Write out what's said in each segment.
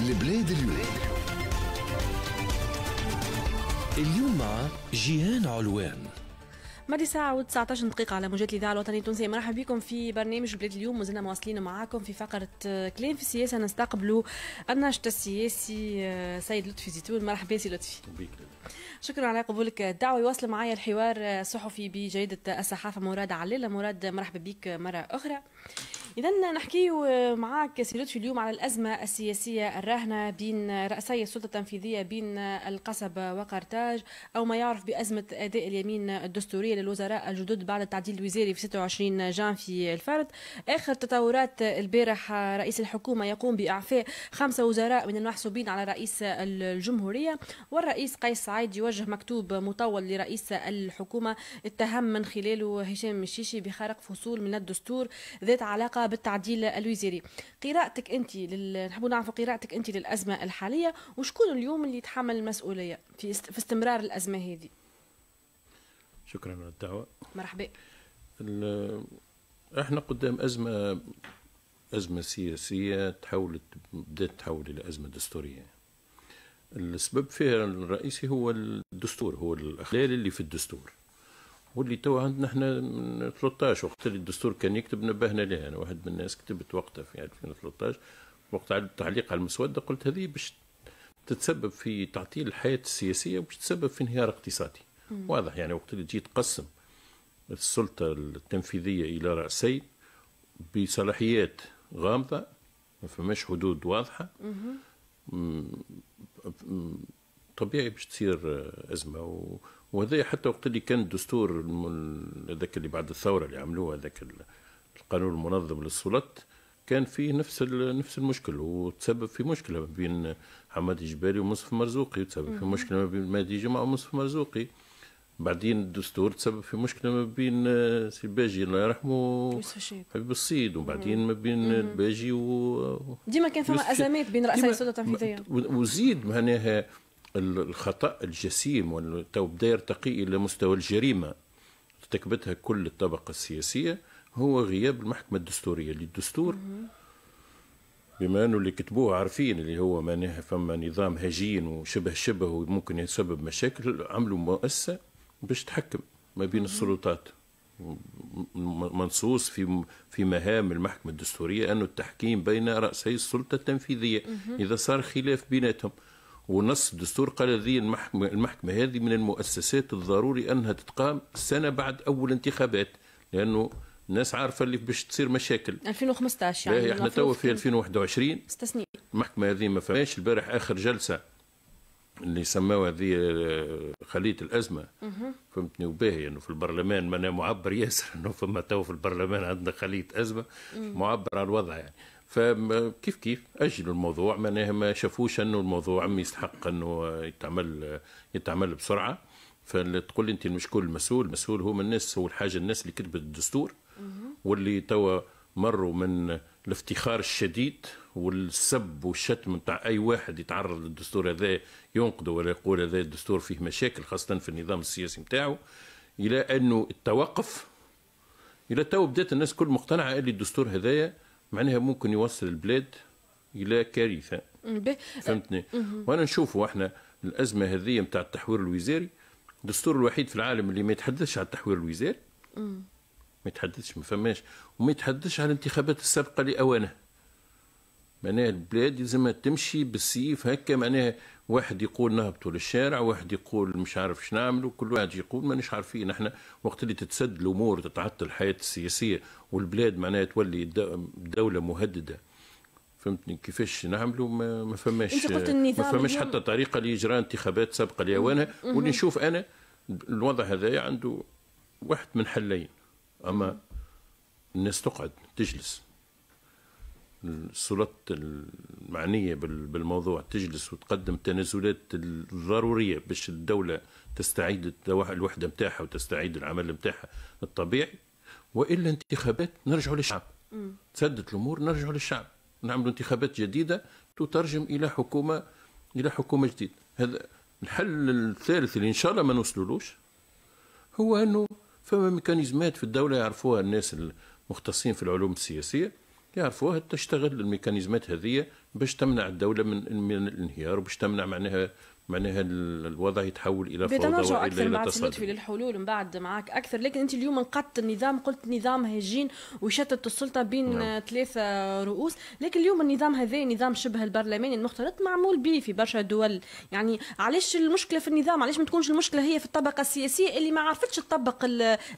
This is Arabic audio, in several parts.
لبلاد اليوم اليوم مع جيهان علوان مادي ساعة و19 دقيقة على موجات الإذاعة الوطنية التونسية مرحبا بكم في برنامج بلاد اليوم وزلنا مواصلين معاكم في فقرة كلام في السياسة نستقبلوا الناشط السياسي آه، سيد لطفي زيتون مرحبا سي لطفي شكرا على قبولك الدعوة يواصل معايا الحوار آه، الصحفي بجريدة الصحافة مراد علالة مراد مرحبا بك مرة أخرى إذا نحكي معك سي لطفي اليوم على الأزمة السياسية الراهنة بين رأسي السلطة التنفيذية بين القصب وقرطاج أو ما يعرف بأزمة أداء اليمين الدستورية للوزراء الجدد بعد التعديل الوزاري في 26 جان في الفرد آخر تطورات البارح رئيس الحكومة يقوم بإعفاء خمسة وزراء من المحسوبين على رئيس الجمهورية والرئيس قيس سعيد يوجه مكتوب مطول لرئيس الحكومة اتهم من خلاله هشام الشيشي بخرق فصول من الدستور ذات علاقة بالتعديل الوزاري قراءتك انت لل... نحبوا نعرفوا قراءتك انت للازمه الحاليه وشكون اليوم اللي يتحمل المسؤوليه في, است... في استمرار الازمه هذه شكرا على الدعوه مرحبا ال... احنا قدام ازمه ازمه سياسيه تحولت بدات تحول الى ازمه دستوريه السبب فيها الرئيسي هو الدستور هو الاخلال اللي في الدستور واللي تو عندنا احنا من 13 وقت اللي الدستور كان يكتب نبهنا لها انا واحد من الناس كتبت وقتها في 2013 وقت التعليق على المسوده قلت هذه باش تتسبب في تعطيل الحياه السياسيه وباش تتسبب في انهيار اقتصادي مم. واضح يعني وقت اللي تجي تقسم السلطه التنفيذيه الى راسين بصلاحيات غامضه ما فماش حدود واضحه مم. طبيعي باش تصير ازمه و وهذا حتى وقت اللي كان الدستور هذاك اللي بعد الثوره اللي عملوه هذاك القانون المنظم للسلطات كان فيه نفس نفس المشكل وتسبب في مشكله ما بين حماد جبالي ومصطفى مرزوقي وتسبب في مشكله ما بين مهدي جمعه ومصطفى مرزوقي بعدين الدستور تسبب في مشكله ما بين آه، سي الباجي الله يرحمه حبيب الصيد وبعدين ما بين الباجي و ديما كان ثم ازمات بين رؤساء السلطه التنفيذيه وزيد معناها الخطأ الجسيم والتو بدا يرتقي إلى مستوى الجريمة ارتكبتها كل الطبقة السياسية هو غياب المحكمة الدستورية للدستور بما أنه اللي كتبوه عارفين اللي هو معناها فما نظام هجين وشبه شبه وممكن يسبب مشاكل عملوا مؤسسة باش تحكم ما بين السلطات منصوص في في مهام المحكمة الدستورية أنه التحكيم بين رأسي السلطة التنفيذية إذا صار خلاف بيناتهم ونص الدستور قال هذه المحكمة, هذه من المؤسسات الضروري أنها تتقام سنة بعد أول انتخابات لأنه الناس عارفة اللي باش تصير مشاكل 2015 يعني احنا توا في 2021 استثني المحكمة هذه ما فماش البارح آخر جلسة اللي سماوها هذه آه، خلية الأزمة فهمتني وباهي أنه في البرلمان معناها معبر ياسر أنه فما توا في البرلمان عندنا خلية أزمة معبر على الوضع يعني فكيف كيف اجلوا الموضوع معناها ما شافوش انه الموضوع يستحق انه يتعمل يتعمل بسرعه فتقول انت المشكول المسؤول المسؤول هو من الناس هو الحاجه الناس اللي كتبت الدستور واللي توا مروا من الافتخار الشديد والسب والشتم نتاع اي واحد يتعرض للدستور هذا ينقده ولا يقول هذا الدستور فيه مشاكل خاصه في النظام السياسي نتاعو الى انه التوقف الى تو بدات الناس كل مقتنعه اللي الدستور هذايا معناها ممكن يوصل البلاد الى كارثه فهمتني وانا نشوفوا احنا الازمه هذه نتاع التحوير الوزاري الدستور الوحيد في العالم اللي ما يتحدثش على التحوير الوزاري ما يتحدثش ما فماش وما يتحدثش على الانتخابات السابقه لاوانه معناها البلاد لازمها تمشي بالسيف هكا معناها واحد يقول نهبطوا للشارع واحد يقول مش عارف شنو نعملوا كل واحد يقول مانيش عارفين احنا وقت اللي تتسد الامور تتعطل الحياه السياسيه والبلاد معناها تولي دوله مهدده فهمتني كيفاش نعملوا ما, ما فماش ما فماش حتى طريقه لاجراء انتخابات سابقه لاوانها واللي نشوف انا الوضع هذايا عنده واحد من حلين اما الناس تقعد تجلس السلطات المعنيه بالموضوع تجلس وتقدم التنازلات الضروريه باش الدوله تستعيد الوحده نتاعها وتستعيد العمل نتاعها الطبيعي والا انتخابات نرجعوا للشعب تسدت الامور نرجعوا للشعب نعملوا انتخابات جديده تترجم الى حكومه الى حكومه جديده هذا الحل الثالث اللي ان شاء الله ما نوصلولوش هو انه فما ميكانيزمات في الدوله يعرفوها الناس المختصين في العلوم السياسيه يعرفوها تشتغل الميكانيزمات هذه باش تمنع الدوله من من الانهيار وباش تمنع معناها معناها الوضع يتحول الى فوضى والا اكثر مع في للحلول من بعد معاك اكثر لكن انت اليوم نقدت النظام قلت نظام هجين وشتت السلطه بين نعم. ثلاثه رؤوس لكن اليوم النظام هذا نظام شبه البرلماني المختلط معمول به في برشا دول يعني علاش المشكله في النظام علاش ما تكونش المشكله هي في الطبقه السياسيه اللي ما عرفتش تطبق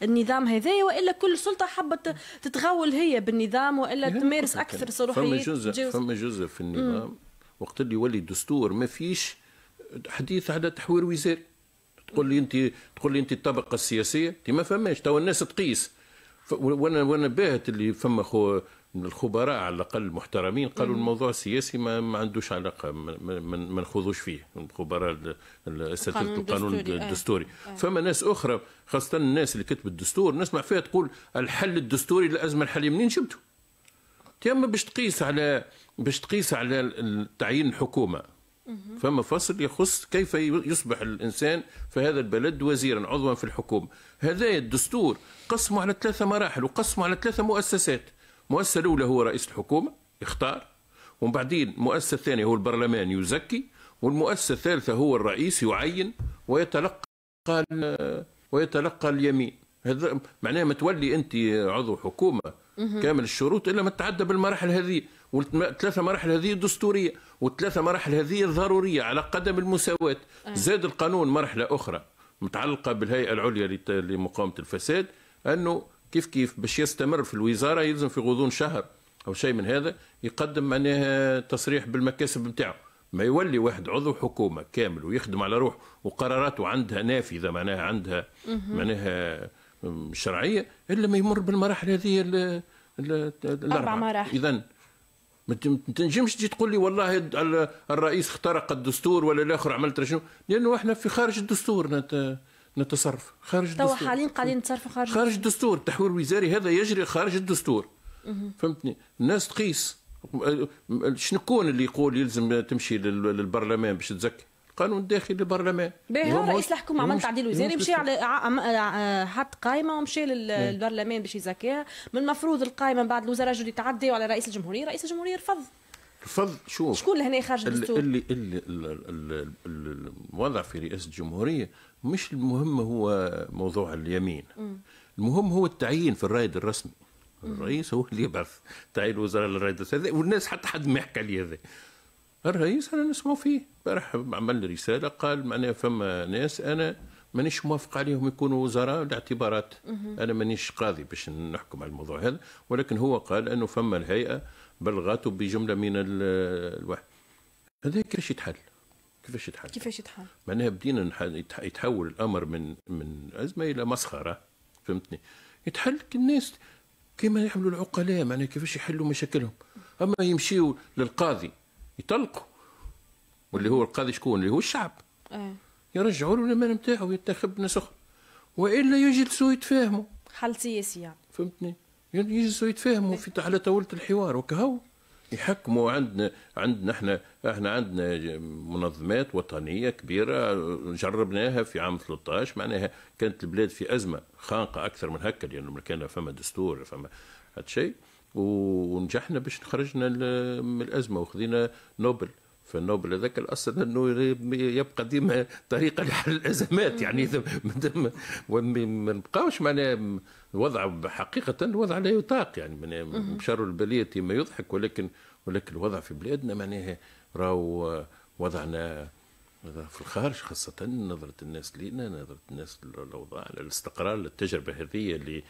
النظام هذا والا كل سلطه حبت تتغول هي بالنظام والا تمارس اكثر صلاحيات فما جزء فما جزء في النظام وقت اللي يولي الدستور ما فيش حديث على تحوير وزاري تقول لي انت تقول لي انت الطبقه السياسيه انت ما فماش توا الناس تقيس وانا وانا باهت اللي فما خو من الخبراء على الاقل المحترمين قالوا مم. الموضوع السياسي ما, ما عندوش علاقه ما نخوضوش فيه الخبراء اساتذه القانون آه. الدستوري آه. فما ناس اخرى خاصه الناس اللي كتبت الدستور نسمع فيها تقول الحل الدستوري للازمه الحاليه منين جبته؟ تيما باش تقيس على باش تقيس على تعيين الحكومه فما فصل يخص كيف يصبح الإنسان في هذا البلد وزيرا عضوا في الحكومة هذا الدستور قسمه على ثلاثة مراحل وقسمه على ثلاثة مؤسسات مؤسسة الأولى هو رئيس الحكومة يختار ومن بعدين المؤسسة الثانية هو البرلمان يزكي والمؤسسة الثالثة هو الرئيس يعين ويتلقى ويتلقى اليمين هذا معناه ما تولي أنت عضو حكومة كامل الشروط إلا ما تتعدى بالمراحل هذه والثلاثه مراحل هذه دستوريه والثلاثه مراحل هذه ضروريه على قدم المساواه آه. زاد القانون مرحله اخرى متعلقه بالهيئه العليا لمقاومه الفساد انه كيف كيف باش يستمر في الوزاره يلزم في غضون شهر او شيء من هذا يقدم معناها تصريح بالمكاسب نتاعو ما يولي واحد عضو حكومه كامل ويخدم على روحه وقراراته عندها نافذه معناها عندها معناها شرعيه الا ما يمر بالمراحل هذه الاربع مراحل اذا ما تنجمش تجي تقول لي والله الرئيس اخترق الدستور ولا الاخر عملت شنو لانه احنا في خارج الدستور نتصرف خارج الدستور توا حاليا قاعدين نتصرفوا خارج خارج الدستور التحويل الوزاري هذا يجري خارج الدستور فهمتني الناس تقيس أه، أه، شنو اللي يقول يلزم تمشي للبرلمان باش تزكي قانون داخل البرلمان باهي هو رئيس الحكومه عمل تعديل وزاري مشي على حط قائمه ومشي إيه. للبرلمان باش يزكيها من المفروض القائمه من بعد الوزراء جدد تعديوا على رئيس الجمهوريه رئيس الجمهوريه رفض رفض شو شكون اللي هنا خارج الدستور اللي اللي الوضع في رئاسه الجمهوريه مش المهم هو موضوع اليمين المهم هو التعيين في الرائد الرسمي الرئيس هو اللي يبعث تعيين وزراء للرائد الرسمي والناس حتى حد ما يحكي عليه هذا الرئيس انا نسمع فيه امبارح عمل رساله قال معناها فما ناس انا مانيش موافق عليهم يكونوا وزراء لاعتبارات انا مانيش قاضي باش نحكم على الموضوع هذا ولكن هو قال انه فما الهيئه بلغاته بجمله من الواحد هذا كيفاش يتحل كيفاش يتحل كيفاش يتحل معناها بدينا يتحول الامر من من ازمه الى مسخره فهمتني يتحل الناس كما يعملوا العقلاء معناها كيفاش يحلوا مشاكلهم اما يمشيوا للقاضي يطلقوا واللي هو القاضي شكون اللي هو الشعب أه. يرجعوا له الامان نتاعو ينتخب ناس أخرى وإلا يجلسوا يتفاهموا حل سياسي يعني فهمتني يجلسوا يتفاهموا إيه. في على طاولة الحوار وكهو يحكموا عندنا عندنا احنا احنا عندنا منظمات وطنيه كبيره جربناها في عام 13 معناها كانت البلاد في ازمه خانقه اكثر من هكا لانه يعني كان فما دستور فما هذا شيء ونجحنا باش خرجنا من الازمه وخذينا نوبل فالنوبل هذاك الاصل انه يبقى ديما طريقه لحل الازمات يعني ما نبقاوش معناها وضع حقيقه الوضع لا يطاق يعني شر البليه ما يضحك ولكن ولكن الوضع في بلادنا معناها راهو وضعنا في الخارج خاصة نظرة الناس لينا نظرة الناس للأوضاع للاستقرار للتجربة هذه اللي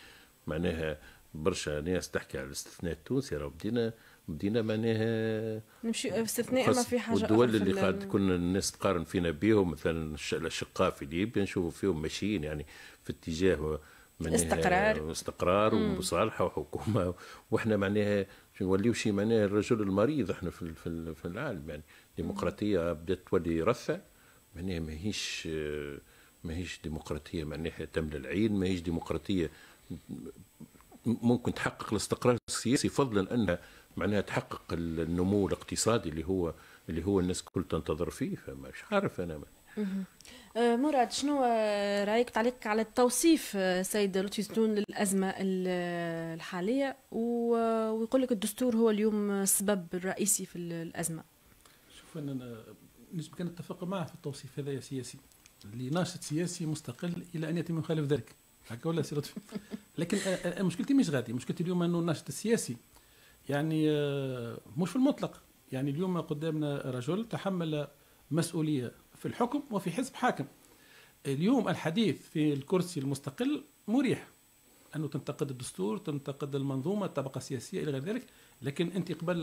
معناها برشا ناس تحكي على الاستثناء التونسي راه بدينا بدينا معناها نمشي استثناء ما في حاجه والدول اللي قاعد كنا الناس تقارن فينا بهم مثلا الاشقاء في ليبيا نشوفوا فيهم ماشيين يعني في اتجاه استقرار استقرار ومصالحه وحكومه واحنا معناها نوليو شي معناها الرجل المريض احنا في في, في العالم يعني الديمقراطيه بدات تولي رثه معناها ماهيش ماهيش ديمقراطيه معناها تملى العين ماهيش ديمقراطيه ممكن تحقق الاستقرار السياسي فضلا انها معناها تحقق النمو الاقتصادي اللي هو اللي هو الناس الكل تنتظر فيه فمش عارف انا من. أه، مراد شنو أه، رايك تعليقك على التوصيف أه، سيد لطفي زدون للازمه الحاليه ويقول لك الدستور هو اليوم السبب الرئيسي في الازمه شوف انا نسبة اتفق معه في التوصيف هذا سياسي اللي ناشط سياسي مستقل الى ان يتم يخالف ذلك هكا ولا لطفي لكن آه، آه، آه، مشكلتي مش غادي مشكلتي اليوم انه الناشط السياسي يعني مش في المطلق يعني اليوم قدامنا رجل تحمل مسؤوليه في الحكم وفي حزب حاكم اليوم الحديث في الكرسي المستقل مريح انه تنتقد الدستور تنتقد المنظومه الطبقه السياسيه الى غير ذلك لكن انت قبل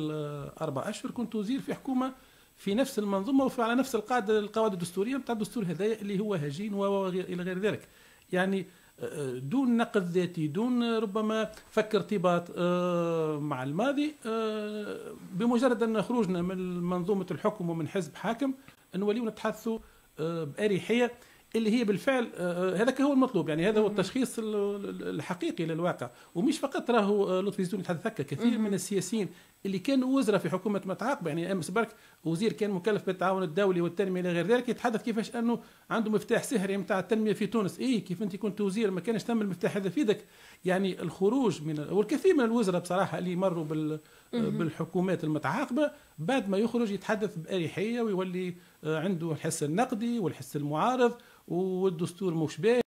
اربع اشهر كنت وزير في حكومه في نفس المنظومه وعلى نفس القاعده القواعد الدستوريه نتاع الدستور هذايا اللي هو هجين و الى غير ذلك يعني دون نقد ذاتي دون ربما فك ارتباط آه، مع الماضي آه، بمجرد أن خروجنا من منظومة الحكم ومن حزب حاكم نوليو نتحدثوا آه، بأريحية اللي هي بالفعل آه، آه، هذاك هو المطلوب يعني هذا هو التشخيص الحقيقي للواقع ومش فقط راهو آه، لطفي زيدون يتحدث هكا كثير من السياسيين اللي كانوا وزراء في حكومه متعاقبه يعني امس برك وزير كان مكلف بالتعاون الدولي والتنميه الى غير ذلك يتحدث كيفاش انه عنده مفتاح سحري نتاع التنميه في تونس اي كيف انت كنت وزير ما كانش تم المفتاح هذا في يدك يعني الخروج من والكثير من الوزراء بصراحه اللي مروا بال بالحكومات المتعاقبه بعد ما يخرج يتحدث باريحيه ويولي عنده الحس النقدي والحس المعارض والدستور مش باهي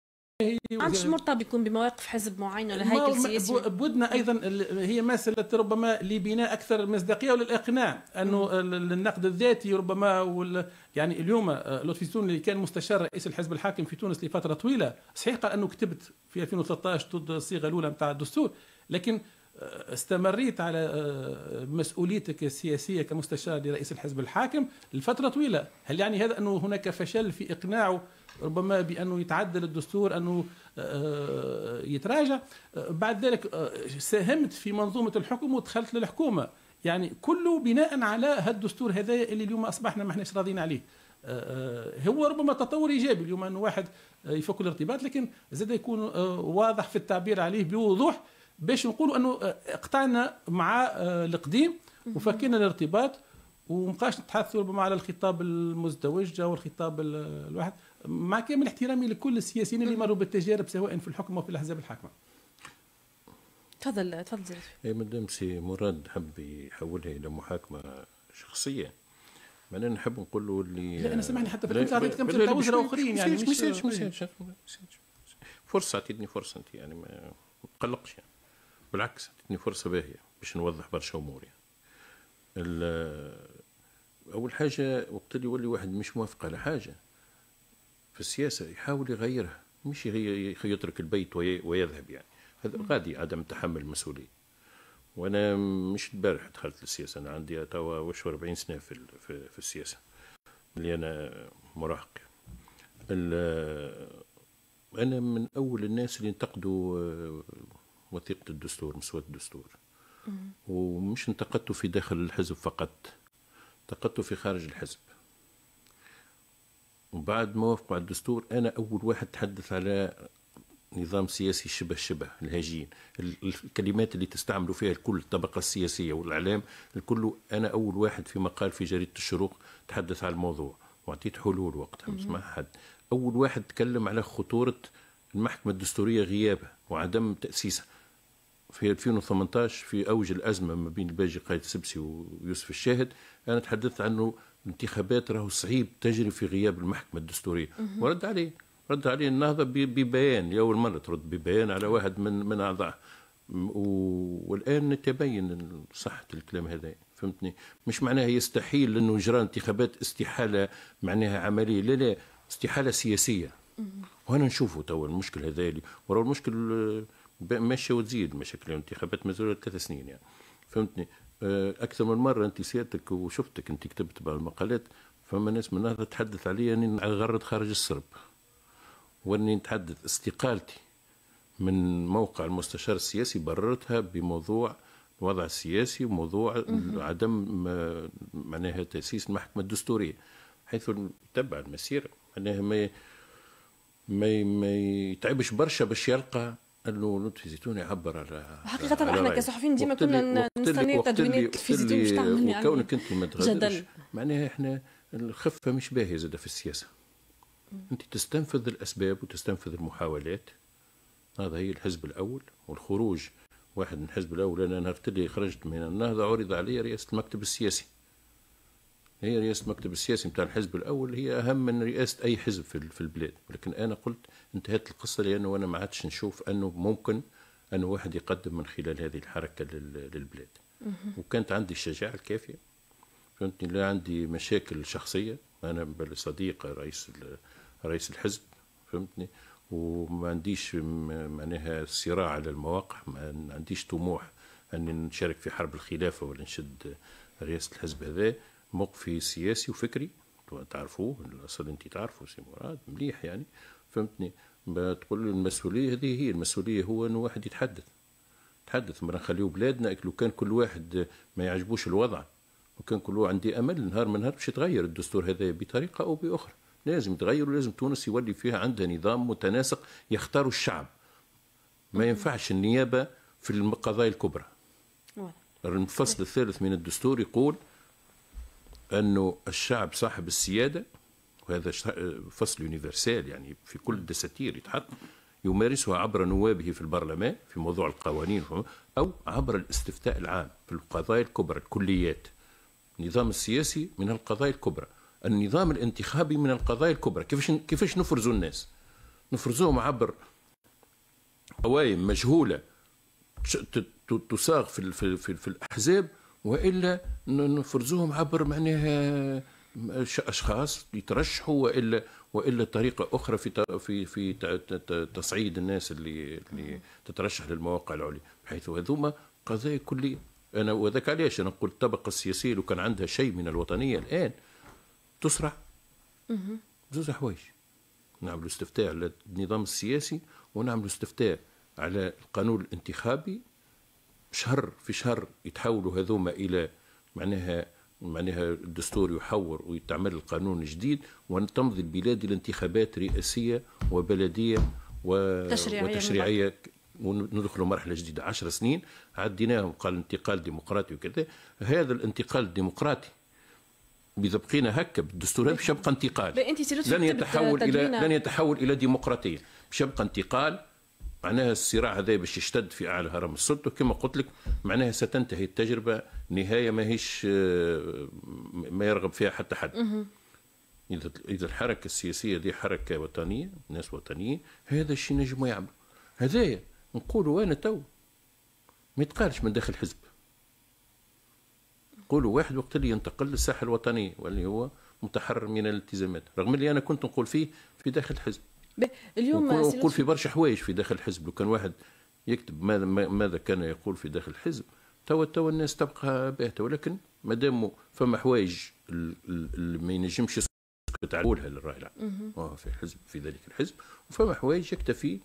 مش مرتبط يكون بمواقف حزب معين ولا هيكل سياسي بدنا ايضا هي مساله ربما لبناء اكثر مصداقيه وللاقناع انه النقد الذاتي ربما وال يعني اليوم آه، لطفي السون اللي كان مستشار رئيس الحزب الحاكم في تونس لفتره طويله صحيح قال انه كتبت في 2013 ضد الصيغه الاولى نتاع الدستور لكن آه، استمريت على آه، مسؤوليتك السياسية كمستشار لرئيس الحزب الحاكم لفترة طويلة هل يعني هذا أنه هناك فشل في إقناعه ربما بانه يتعدل الدستور انه آه، آه، يتراجع آه، بعد ذلك ساهمت في منظومه الحكم ودخلت للحكومه يعني كله بناء على هالدستور هذايا اللي اليوم اصبحنا ما احناش راضيين عليه هو ربما تطور ايجابي اليوم انه واحد يفك الارتباط لكن زاد يكون واضح في التعبير عليه بوضوح باش نقولوا انه قطعنا مع القديم وفكينا الارتباط ومبقاش نتحثوا ربما على الخطاب المزدوج او الخطاب الواحد مع كامل احترامي لكل السياسيين اللي مروا بالتجارب سواء في الحكم او في الاحزاب الحاكمه تفضل تفضل اي مدام سي مراد حب يحولها الى محاكمه شخصيه معناها نحب نقول له اللي لا انا سامحني حتى كنت عطيتك امثله تاع وزراء اخرين يعني مش مش مش إيه. فرصه اعطيتني فرصه انت يعني ما تقلقش يعني بالعكس اعطيتني فرصه باهيه باش نوضح برشا امور يعني اول حاجه وقت اللي يولي واحد مش موافق على حاجه في السياسة يحاول يغيرها مش يترك البيت ويذهب يعني هذا غادي عدم تحمل المسؤولية وانا مش البارح دخلت للسياسه انا عندي توا وش 40 سنه في في السياسه اللي انا مراهق انا من اول الناس اللي انتقدوا آه، وثيقه الدستور مسوده الدستور ومش انتقدته في داخل الحزب فقط انتقدته في خارج الحزب وبعد ما وافقوا على الدستور أنا أول واحد تحدث على نظام سياسي شبه شبه الهجين الكلمات اللي تستعملوا فيها الكل الطبقة السياسية والإعلام الكل أنا أول واحد في مقال في جريدة الشروق تحدث على الموضوع وعطيت حلول وقتها سمع حد أول واحد تكلم على خطورة المحكمة الدستورية غيابها وعدم تأسيسها في 2018 في أوج الأزمة ما بين الباجي قايد سبسي ويوسف الشاهد أنا تحدثت عنه انتخابات راهو صعيب تجري في غياب المحكمة الدستورية ورد عليه رد عليه النهضة ببيان لأول مرة ترد ببيان على واحد من من أعضاء والآن تبين صحة الكلام هذا فهمتني مش معناها يستحيل أنه جرى انتخابات استحالة معناها عملية لا لا استحالة سياسية وأنا نشوفه توا المشكل هذا وراه المشكل ماشية وتزيد مشاكل الانتخابات مازالت ثلاث سنين يعني فهمتني آه، اكثر من مره انت سيادتك وشفتك انت كتبت بعض المقالات فما ناس من هذا تحدث علي اني نغرد خارج السرب واني نتحدث استقالتي من موقع المستشار السياسي بررتها بموضوع الوضع السياسي وموضوع عدم آه، معناها تاسيس المحكمه الدستوريه حيث تبع المسيره معناها ما ما ما يتعبش برشا باش يلقى قال له لطفي زيتون يعبر على حقيقة على احنا كصحفيين ديما كنا نستني تدوينات لطفي زيتون باش تعمل يعني وكونك انت ما تغادرش معناها احنا الخفة مش باهية زادة في السياسة انت تستنفذ الاسباب وتستنفذ المحاولات هذا هي الحزب الاول والخروج واحد من الحزب الاول انا نهار اللي خرجت من النهضه عرض علي رئاسه المكتب السياسي هي رئاسه المكتب السياسي نتاع الحزب الاول هي اهم من رئاسه اي حزب في البلاد ولكن انا قلت انتهت القصه لانه انا ما عادش نشوف انه ممكن انه واحد يقدم من خلال هذه الحركه للبلاد وكانت عندي الشجاعه الكافيه فهمتني لا عندي مشاكل شخصيه انا صديق رئيس رئيس الحزب فهمتني وما عنديش معناها صراع على المواقع ما عنديش طموح اني نشارك في حرب الخلافه ولا نشد رئاسه الحزب هذا موقفي سياسي وفكري تعرفوه الاصل انت تعرفوا سي مراد مليح يعني فهمتني تقول المسؤوليه هذه هي المسؤوليه هو انه واحد يتحدث تحدث مرة نخليو بلادنا لو كان كل واحد ما يعجبوش الوضع وكان كل واحد عندي امل نهار من نهار باش يتغير الدستور هذا بطريقه او باخرى لازم يتغير ولازم تونس يولي فيها عندها نظام متناسق يختار الشعب ما ينفعش النيابه في القضايا الكبرى الفصل الثالث من الدستور يقول انه الشعب صاحب السياده وهذا فصل يونيفرسال يعني في كل الدساتير يتحط يمارسها عبر نوابه في البرلمان في موضوع القوانين او عبر الاستفتاء العام في القضايا الكبرى الكليات النظام السياسي من القضايا الكبرى النظام الانتخابي من القضايا الكبرى كيفاش كيفاش نفرزوا الناس نفرزوهم عبر قوائم مجهوله تصاغ في, في, في, في الاحزاب والا نفرزوهم عبر معناها آه، اشخاص يترشحوا والا والا طريقه اخرى في في في تصعيد الناس اللي اللي تترشح للمواقع العليا بحيث هذوما قضايا كليه انا وذاك علاش انا نقول الطبقه السياسيه لو كان عندها شيء من الوطنيه الان تسرع زوز حوايج نعملوا استفتاء على النظام السياسي ونعملوا استفتاء على القانون الانتخابي شهر في شهر يتحولوا هذوما الى معناها معناها الدستور يحور ويتعمل القانون الجديد وتمضي البلاد الى انتخابات رئاسيه وبلديه و... تشريعية وتشريعيه وندخلوا مرحله جديده 10 سنين عديناهم قال انتقال ديمقراطي وكذا هذا الانتقال الديمقراطي اذا بقينا هكا بالدستور مش يبقى انتقال لن يتحول الى لن يتحول الى ديمقراطيه مش يبقى انتقال معناها الصراع هذا باش يشتد في اعلى هرم السلطه كما قلت لك معناها ستنتهي التجربه نهايه ماهيش آه، ما يرغب فيها حتى حد. اذا اذا الحركه السياسيه دي حركه وطنيه ناس وطنيه هذا الشيء نجموا يعملوا هذايا نقولوا انا تو ما يتقالش من داخل حزب نقولوا واحد وقت اللي ينتقل للساحه الوطنيه واللي هو متحرر من الالتزامات رغم اللي انا كنت نقول فيه في داخل الحزب اليوم يقول في برشا حوايج في داخل الحزب لو كان واحد يكتب ماذا ماذا كان يقول في داخل الحزب توا توا الناس تبقى باهته ولكن ما دام فما حوايج ما ينجمش يسكت على قولها للراي العام آه، في الحزب في ذلك الحزب وفما حوايج يكتفي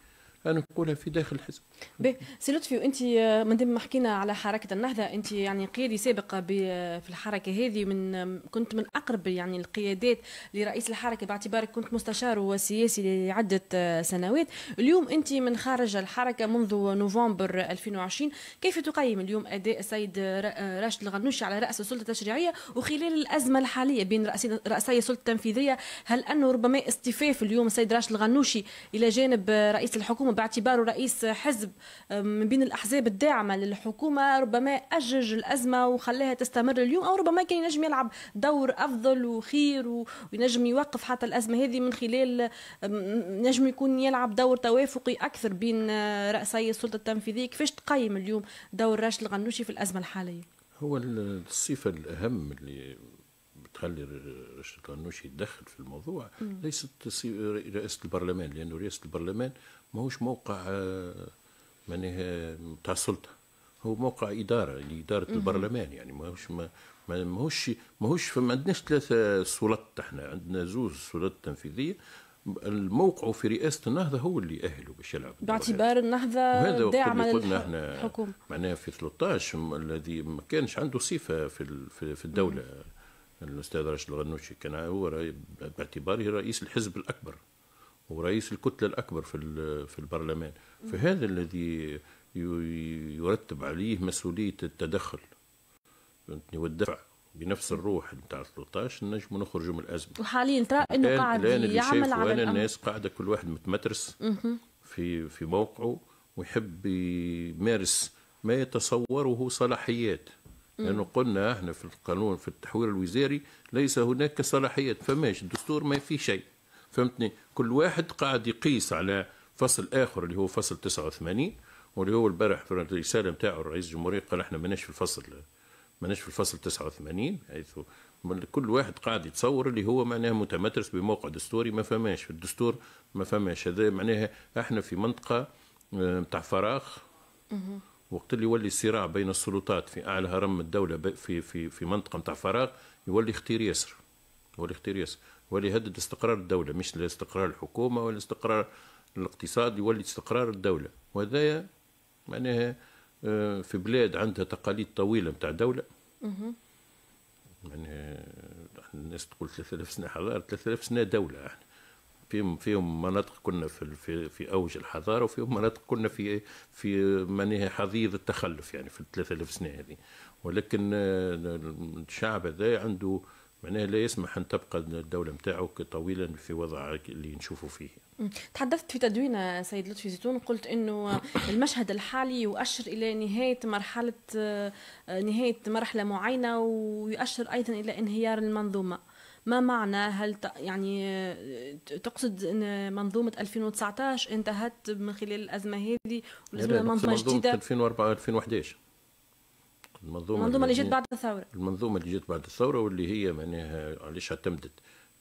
انا نقولها في داخل الحزب باهي سي لطفي وانت آه، مادام ما حكينا على حركه النهضه انت يعني قيادي سابقه آه، في الحركه هذه من كنت من اقرب يعني القيادات لرئيس الحركه باعتبارك كنت مستشار وسياسي لعده آه، سنوات اليوم انت من خارج الحركه منذ نوفمبر 2020 كيف تقيم اليوم اداء السيد راشد الغنوشي على راس السلطه التشريعيه وخلال الازمه الحاليه بين رأسي السلطه التنفيذيه هل انه ربما استفاف اليوم السيد راشد الغنوشي الى جانب رئيس الحكومه باعتباره رئيس حزب آه، من بين الأحزاب الداعمة للحكومة ربما أجج الأزمة وخلاها تستمر اليوم أو ربما كان ينجم يلعب دور أفضل وخير وينجم يوقف حتى الأزمة هذه من خلال نجم يكون يلعب دور توافقي أكثر بين آه، رأسي السلطة التنفيذية كيفاش تقيم اليوم دور راشد الغنوشي في الأزمة الحالية هو الصفة الأهم اللي تخلي رشد الغنوشي يتدخل في الموضوع ليست رئاسه البرلمان لانه رئاسه البرلمان ماهوش موقع آه، معناها نتاع السلطه هو موقع اداره لاداره البرلمان يعني ماهوش ما ماهوش ماهوش ما عندناش ثلاثه سلطات احنا عندنا زوز سلطات تنفيذيه الموقع في رئاسه النهضه هو اللي اهله باش يلعب باعتبار النهضه داعمه للحكومه معناها في 13 الذي ما كانش عنده صفه في في الدوله مم. الاستاذ راشد الغنوشي كان هو باعتباره رئيس الحزب الاكبر ورئيس الكتلة الأكبر في في البرلمان فهذا الذي يرتب عليه مسؤولية التدخل والدفع بنفس الروح نتاع 13 نجم نخرجوا من الازمه وحاليا ترى انه قاعد الان اللي يعمل على الان الناس قاعده كل واحد متمترس في في موقعه ويحب يمارس ما يتصوره صلاحيات لانه يعني قلنا احنا في القانون في التحوير الوزاري ليس هناك صلاحيات فماش الدستور ما فيه شيء فهمتني كل واحد قاعد يقيس على فصل اخر اللي هو فصل 89 واللي هو البارح في الرساله نتاعو الرئيس الجمهوريه قال احنا ماناش في الفصل ماناش في الفصل 89 حيث كل واحد قاعد يتصور اللي هو معناها متمترس بموقع دستوري ما فماش في الدستور ما فماش هذا معناها احنا في منطقه نتاع آه، فراغ وقت اللي يولي الصراع بين السلطات في اعلى هرم الدوله في في في منطقه نتاع فراغ يولي اختير ياسر يولي اختير ياسر ولهدد استقرار الدولة مش لاستقرار الحكومة ولا استقرار الاقتصاد يولي استقرار الدولة وهذا معناها آه، في بلاد عندها تقاليد طويلة نتاع دولة يعني الناس تقول 3000 سنة حضارة 3000 سنة دولة يعني فيهم فيهم مناطق كنا في في, في اوج الحضاره وفيهم مناطق كنا في في معناها حضيض التخلف يعني في ال 3000 سنه هذه ولكن آه، الشعب هذا عنده معناها لا يسمح أن تبقى الدولة نتاعك طويلا في وضع اللي نشوفه فيه تحدثت في تدوين سيد لطفي زيتون قلت انه المشهد الحالي يؤشر الى نهايه مرحله آه، نهايه مرحله معينه ويؤشر ايضا الى انهيار المنظومه ما معنى هل يعني آه، تقصد ان منظومه 2019 انتهت من خلال الازمه هذه ولازم منظومه جديده منظومه 2004 2011 المنظومه المنظومه اللي جت بعد الثوره المنظومه اللي جت بعد الثوره واللي هي معناها علاش اعتمدت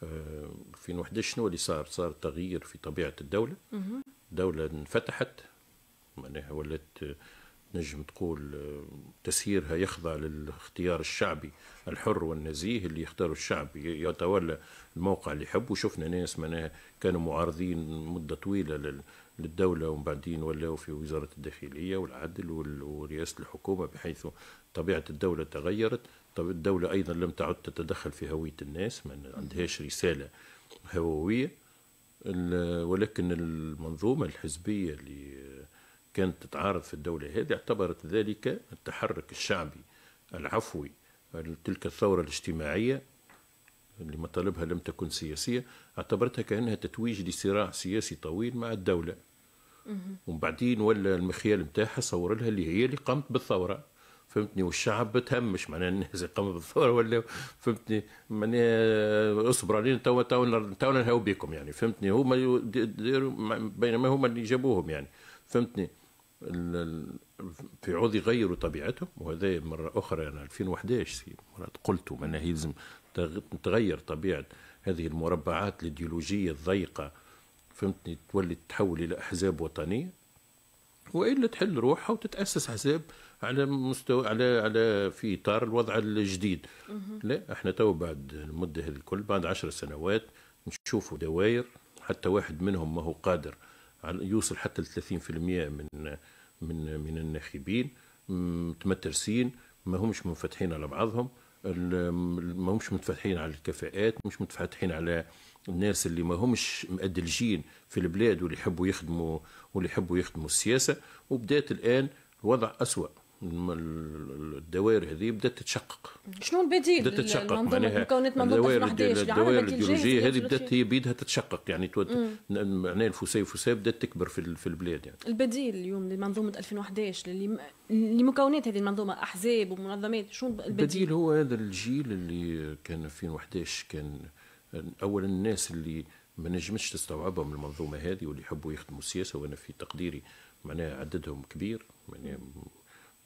2011 آه، شنو اللي صار؟ صار تغيير في طبيعه الدوله الدوله انفتحت معناها ولات آه، نجم تقول آه، تسييرها يخضع للاختيار الشعبي الحر والنزيه اللي يختاروا الشعب يتولى الموقع اللي يحبه شفنا ناس معناها كانوا معارضين مدة طويلة للدولة ومن بعدين ولاوا في وزارة الداخلية والعدل ورئاسة الحكومة بحيث طبيعة الدولة تغيرت طب الدولة أيضا لم تعد تتدخل في هوية الناس ما عندهاش رسالة هووية ولكن المنظومة الحزبية اللي كانت تتعارض في الدولة هذه اعتبرت ذلك التحرك الشعبي العفوي تلك الثورة الاجتماعية اللي مطالبها لم تكن سياسية اعتبرتها كأنها تتويج لصراع سياسي طويل مع الدولة ومن بعدين ولا المخيال نتاعها صور لها اللي هي اللي قامت بالثورة فهمتني والشعب مش معناها الناس اللي قاموا بالثوره ولا فهمتني معناها اصبر علينا تو تو تو نهاو بكم يعني فهمتني هما داروا بينما هما اللي جابوهم يعني فهمتني في عوض يغيروا طبيعتهم وهذا مرة أخرى أنا 2011 قلت معناها يلزم تغير طبيعة هذه المربعات الإيديولوجية الضيقة فهمتني تولي تتحول إلى أحزاب وطنية وإلا تحل روحها وتتأسس أحزاب على مستوى على على في اطار الوضع الجديد لا احنا تو بعد المده الكل بعد عشر سنوات نشوفوا دوائر حتى واحد منهم ما هو قادر يوصل حتى ل 30% من من من الناخبين متمترسين ما همش منفتحين على بعضهم ما همش متفتحين على الكفاءات مش متفتحين على الناس اللي ما همش مأدلجين في البلاد واللي يحبوا يخدموا واللي يحبوا يخدموا السياسه وبدات الان الوضع أسوأ الدوائر هذه بدات تتشقق شنو البديل بدات تتشقق معناها مكونات الدوائر الدوائر الجيولوجيه هذه بدات هي بيدها تتشقق يعني معناها الفسية وفسية بدات تكبر في في البلاد يعني البديل اليوم لمنظومه 2011 لمكونات هذه المنظومه احزاب ومنظمات شنو البديل؟ البديل هو هذا الجيل اللي كان 2011 كان اولا الناس اللي ما نجمتش تستوعبهم المنظومه هذه واللي يحبوا يخدموا السياسه وانا في تقديري معناها عددهم كبير معناها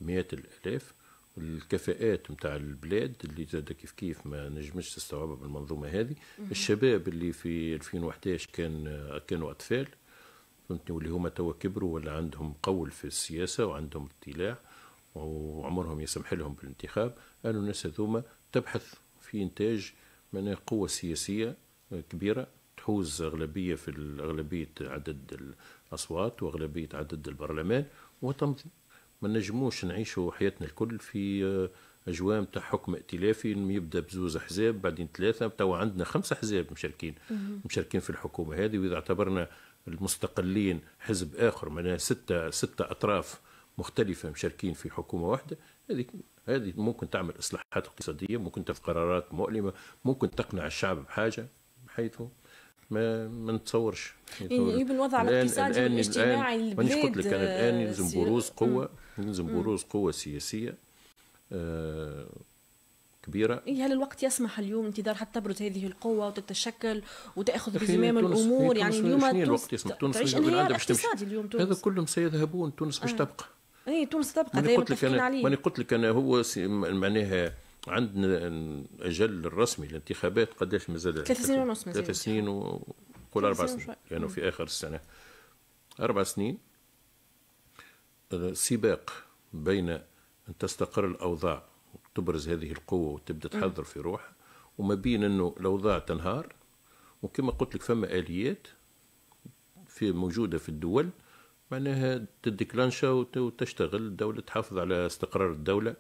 مئات الآلاف الكفاءات نتاع البلاد اللي زاد كيف كيف ما نجمش تستوعبها بالمنظومه هذه الشباب اللي في 2011 كان كانوا اطفال فهمتني واللي هما توا كبروا ولا عندهم قول في السياسه وعندهم اطلاع وعمرهم يسمح لهم بالانتخاب قالوا الناس هذوما تبحث في انتاج من قوه سياسيه كبيره تحوز اغلبيه في اغلبيه عدد الاصوات واغلبيه عدد البرلمان وتنظيم ما نجموش نعيشوا حياتنا الكل في آه، اجواء نتاع حكم ائتلافي يبدا بزوز احزاب بعدين ثلاثه توا عندنا خمسه احزاب مشاركين مشاركين في الحكومه هذه واذا اعتبرنا المستقلين حزب اخر معناها سته سته اطراف مختلفه مشاركين في حكومه واحده هذه هذه ممكن تعمل اصلاحات اقتصاديه ممكن تاخذ قرارات مؤلمه ممكن تقنع الشعب بحاجه بحيث ما ما نتصورش يعني إيه، بالوضع الاقتصادي والاجتماعي الان مانيش قلت لك انا الان يلزم آه، بروز قوه يلزم بروز قوة سياسية آه، كبيره إيه، هل الوقت يسمح اليوم انتظار حتى تبرز هذه القوه وتتشكل وتاخذ بزمام الامور يعني اليوم الوقت يسمح تونس تعيش انهيار اقتصادي اليوم تونس هذا كلهم سيذهبون تونس مش آه. تبقى اي تونس تبقى ما طيب، تفكين عليه ماني قلت لك انا هو معناها عندنا الاجل الرسمي للانتخابات قداش مازال ثلاث سنين ونص مازال ثلاث سنين وقول اربع سنين لانه يعني في اخر السنه اربع سنين سباق بين أن تستقر الأوضاع وتبرز هذه القوة وتبدأ تحضر في روحها وما بين أنه الأوضاع تنهار وكما قلت لك فما آليات في موجودة في الدول معناها تديكلانشا وتشتغل الدولة تحافظ على استقرار الدولة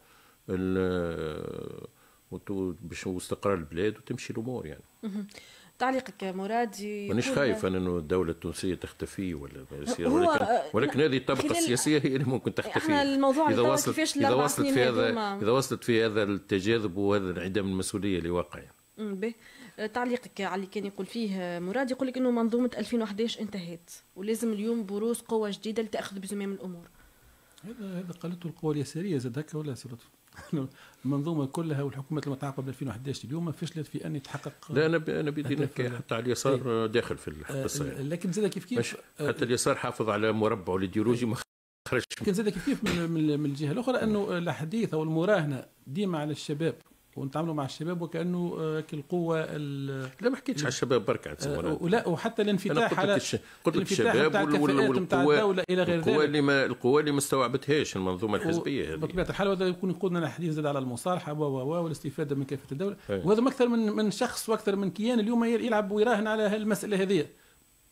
باش واستقرار البلاد وتمشي الأمور يعني. تعليقك مراد مانيش خايف انا انه الدوله التونسيه تختفي ولا يصير ولكن, ولكن هذه الطبقه السياسيه هي اللي ممكن تختفي احنا الموضوع اذا وصلت اذا وصلت في هذا اذا وصلت في هذا التجاذب وهذا انعدام المسؤوليه اللي واقع به أه، تعليقك على اللي كان يقول فيه مراد يقول لك انه منظومه 2011 انتهت ولازم اليوم بروز قوه جديده لتاخذ بزمام الامور هذا هذا قالته القوى اليساريه زاد هكا ولا سيرته المنظومه كلها والحكومات المتعاقبه قبل 2011 اليوم فشلت في ان يتحقق لا انا ب... انا بدي نحكي حتى على اليسار ايه داخل في القصه آه، يعني. لكن زاد كيف كيف حتى اليسار حافظ على مربعه الايديولوجي ما خرجش لكن زاد كيف كيف من, من الجهه الاخرى انه الحديث او المراهنه ديما على الشباب ونتعاملوا مع الشباب وكانه آه، القوه لا ما حكيتش على الشباب برك آه، ولا وحتى الانفتاح على قلت لك الشباب والقوى الى غير القوى اللي ما القوى اللي ما استوعبتهاش المنظومه الحزبيه هذه بطبيعه الحال هذا يكون يقودنا الحديث زاد على المصالحه و والاستفاده من كافه الدوله هي. إيه. وهذا اكثر من من شخص واكثر من كيان اليوم يلعب ويراهن على المساله هذه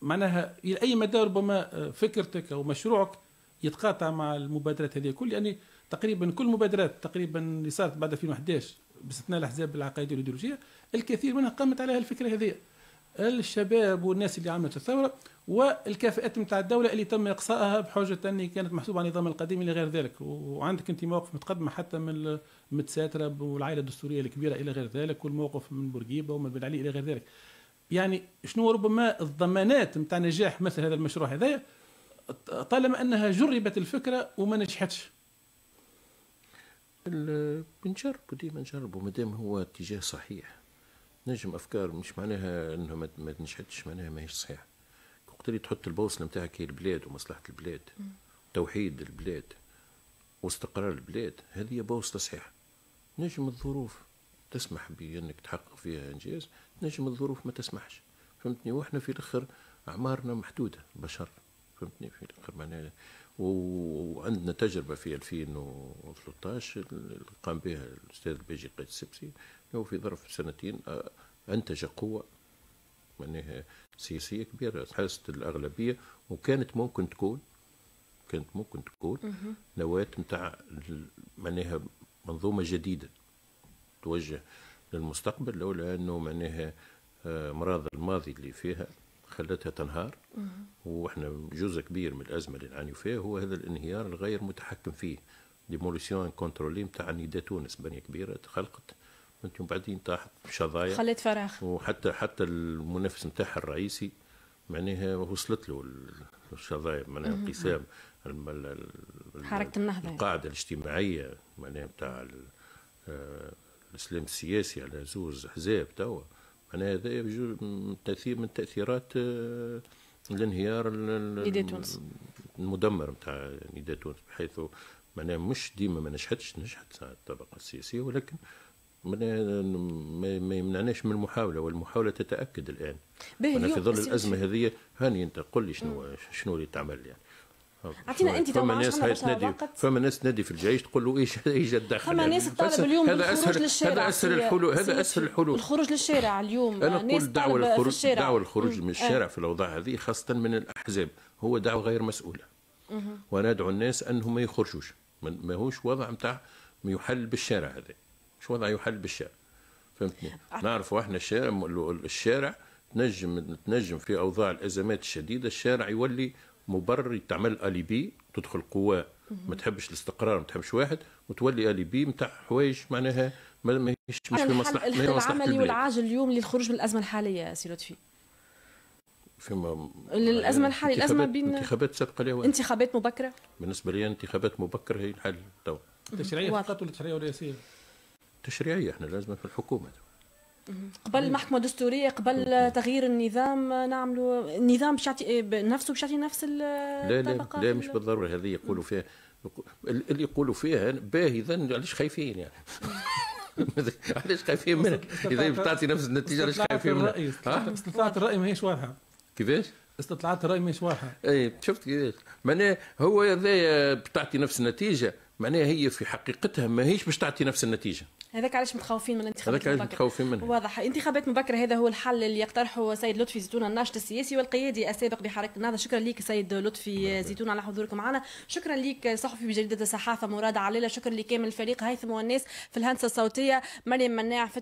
معناها الى اي مدى ربما آه، فكرتك او مشروعك يتقاطع مع المبادرات هذه كل يعني تقريبا كل مبادرات تقريبا اللي صارت بعد 2011 باستثناء الاحزاب العقائديه والايديولوجيه الكثير منها قامت عليها الفكره هذه الشباب والناس اللي عملت الثوره والكفاءات نتاع الدوله اللي تم اقصائها بحجه اني كانت محسوبه على النظام القديم الى غير ذلك وعندك انت مواقف متقدمه حتى من متساتره والعائله الدستوريه الكبيره الى غير ذلك والموقف من بورقيبه ومن بن علي الى غير ذلك يعني شنو ربما الضمانات نتاع نجاح مثل هذا المشروع هذايا طالما انها جربت الفكره وما نجحتش بنجربوا ديما نجربوا مادام هو اتجاه صحيح نجم افكار مش معناها انها ما تنشهدش معناها ماهيش صحيح وقت اللي تحط البوصله نتاعك هي البلاد ومصلحه البلاد توحيد البلاد واستقرار البلاد هذه بوصله صحيحه نجم الظروف تسمح بانك تحقق فيها انجاز نجم الظروف ما تسمحش فهمتني واحنا في الاخر اعمارنا محدوده البشر فهمتني في القربانية وعندنا تجربة في 2013 قام بها الأستاذ البيجي قيد السبسي هو في ظرف سنتين آه، أنتج قوة معناها سياسية كبيرة حاسة الأغلبية وكانت ممكن تكون كانت ممكن تكون نواة نتاع معناها منظومة جديدة توجه للمستقبل لولا أنه معناها أمراض آه، الماضي اللي فيها خلتها تنهار واحنا جزء كبير من الازمه اللي نعانيو فيها هو هذا الانهيار الغير متحكم فيه ديموليسيون كونترولي نتاع نيدا تونس بنيه كبيره تخلقت انتم بعدين طاحت شظايا خلت فراغ وحتى حتى المنافس نتاعها الرئيسي معناها وصلت له الشظايا معناها انقسام حركه النهضه القاعده الاجتماعيه معناها نتاع آه، الاسلام السياسي على زوز احزاب توا معناها هذا يجوز تاثير من تاثيرات آه، الانهيار تونس المدمر نتاع نيدا تونس بحيث معناها مش ديما ما نجحتش نجحت الطبقه السياسيه ولكن ما يمنعناش من المحاوله والمحاوله تتاكد الان انا في ظل الازمه هذه هاني انت قل لي شنو شنو اللي تعمل يعني اعطينا انت فما ناس تنادي فما ناس تنادي في الجيش تقول له ايش ايش الدخل فما يعني؟ ناس تطالب اليوم هذا اسهل للشارع هذا اسهل الحلول هذا اسهل الحلول الخروج للشارع اليوم انا نقول آه، دعوه للخروج دعوه للخروج من الشارع آه. في الاوضاع هذه خاصه من الاحزاب هو دعوه غير مسؤوله وانا ادعو الناس انهم ما يخرجوش ماهوش وضع نتاع يحل بالشارع هذا مش وضع يحل بالشارع فهمتني أه. نعرفوا احنا الشارع الشارع تنجم تنجم في اوضاع الازمات الشديده الشارع يولي مبرر تعمل الي بي تدخل قوى ما تحبش الاستقرار ما تحبش واحد وتولي الي بي نتاع حوايج معناها ما ماهيش مش في مصلحه الحل العملي والعاجل اليوم للخروج من الازمه الحاليه سي لطفي فيما الازمه الحاليه الازمه بين انتخابات سابقه لها انتخابات مبكره بالنسبه لي انتخابات مبكره هي الحل توا تشريعيه فقط ولا تشريعيه رئاسيه؟ تشريعيه احنا لازم في الحكومه قبل المحكمه الدستوريه قبل تغيير النظام نعملوا النظام باش يعطي نفسه باش يعطي نفس لا لا لا مش بالضروره هذه يقولوا فيها اللي يقولوا فيها باهي اذا علاش خايفين يعني علاش خايفين منك اذا بتعطي نفس النتيجه علاش خايفين منك استطلاعات الراي ماهيش واضحه كيفاش؟ استطلاعات الراي ماهيش واضحه اي شفت كيفاش معناها هو هذايا بتعطي نفس النتيجه معناها هي في حقيقتها ما هيش باش تعطي نفس النتيجه هذاك علاش متخوفين من الانتخابات هذاك علاش متخوفين منها واضح انتخابات مبكره هذا هو الحل اللي يقترحه سيد لطفي زيتون الناشط السياسي والقيادي السابق بحركه النهضه شكرا لك سيد لطفي زيتون على حضورك معنا شكرا لك صحفي بجريده الصحافه مراد علالة شكرا لكامل الفريق هيثم والناس في الهندسه الصوتيه مريم مناع في